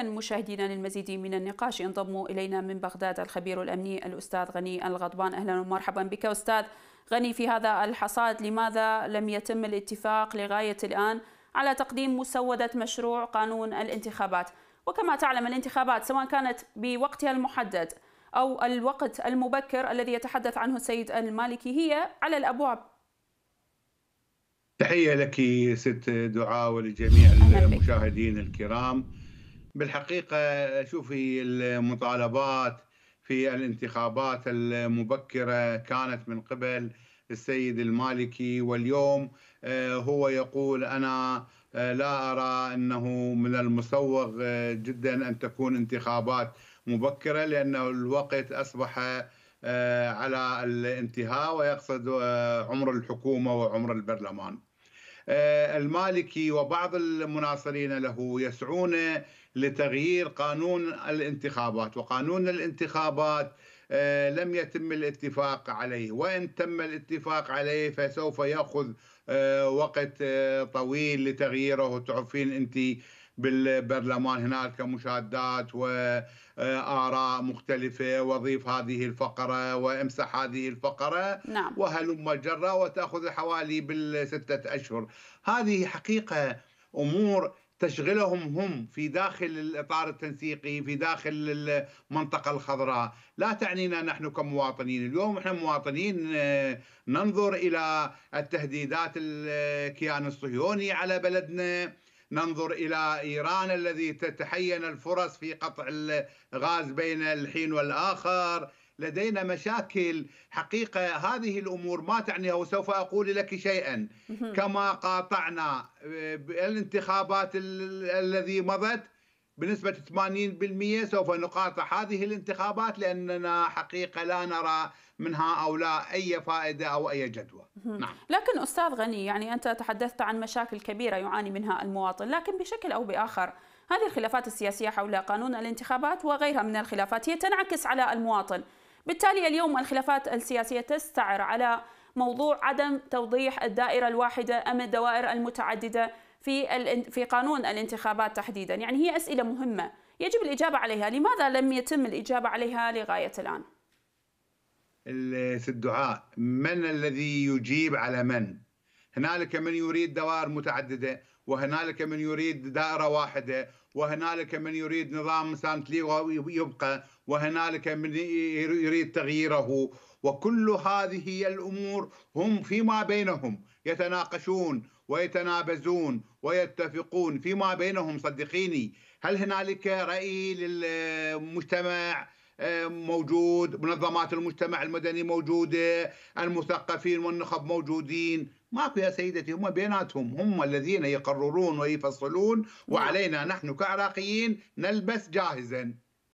إذا مشاهدينا للمزيد من النقاش ينضم إلينا من بغداد الخبير الأمني الأستاذ غني الغضبان أهلا ومرحبا بك أستاذ غني في هذا الحصاد لماذا لم يتم الاتفاق لغاية الآن على تقديم مسودة مشروع قانون الانتخابات وكما تعلم الانتخابات سواء كانت بوقتها المحدد أو الوقت المبكر الذي يتحدث عنه السيد المالكي هي على الأبواب تحية لك ست دعاء ولجميع المشاهدين الكرام بالحقيقه شوفي المطالبات في الانتخابات المبكره كانت من قبل السيد المالكي واليوم آه، هو يقول انا آه، لا ارى انه من المسوغ آه، جدا ان تكون انتخابات مبكره لان الوقت اصبح على الانتهاء ويقصد عمر الحكومه وعمر البرلمان. آه، المالكي وبعض المناصرين له يسعون لتغيير قانون الانتخابات وقانون الانتخابات آه، لم يتم الاتفاق عليه وان تم الاتفاق عليه فسوف ياخذ آه، وقت طويل لتغييره تعرفين انت بالبرلمان هناك مشادات وآراء مختلفة وضيف هذه الفقرة وامسح هذه الفقرة نعم. وهلم جرة وتأخذ حوالي بالستة أشهر هذه حقيقة أمور تشغلهم هم في داخل الاطار التنسيقي في داخل المنطقه الخضراء لا تعنينا نحن كمواطنين اليوم احنا مواطنين آه، ننظر الى التهديدات الكيان آه، الصهيوني على بلدنا ننظر إلى إيران الذي تتحين الفرص في قطع الغاز بين الحين والآخر لدينا مشاكل حقيقة هذه الأمور ما تعنيها وسوف أقول لك شيئا كما قاطعنا آه، الانتخابات الذي مضت بنسبة 80% سوف نقاطع هذه الانتخابات لأننا حقيقة لا نرى من هؤلاء أي فائدة أو أي جدوى نعم. لكن أستاذ غني يعني أنت تحدثت عن مشاكل كبيرة يعاني منها المواطن لكن بشكل أو بآخر هذه الخلافات السياسية حول قانون الانتخابات وغيرها من الخلافات هي تنعكس على المواطن بالتالي اليوم الخلافات السياسية تستعر على موضوع عدم توضيح الدائرة الواحدة أم الدوائر المتعددة في في قانون الانتخابات تحديدا يعني هي أسئلة مهمة يجب الإجابة عليها لماذا لم يتم الإجابة عليها لغاية الآن في الدعاء من الذي يجيب على من هنالك من يريد دوائر متعددة وهنالك من يريد دائرة واحدة وهنالك من يريد نظام سانتليغو يبقى وهنالك من يريد تغييره وكل هذه الأمور هم فيما بينهم يتناقشون ويتنابزون ويتفقون فيما بينهم صدقيني هل هنالك راي للمجتمع آه، موجود منظمات المجتمع المدني موجودة المثقفين والنخب موجودين ماكو يا سيدتي هم بيناتهم هم الذين يقررون ويفصلون نعم. وعلينا نحن كعراقيين نلبس جاهزاً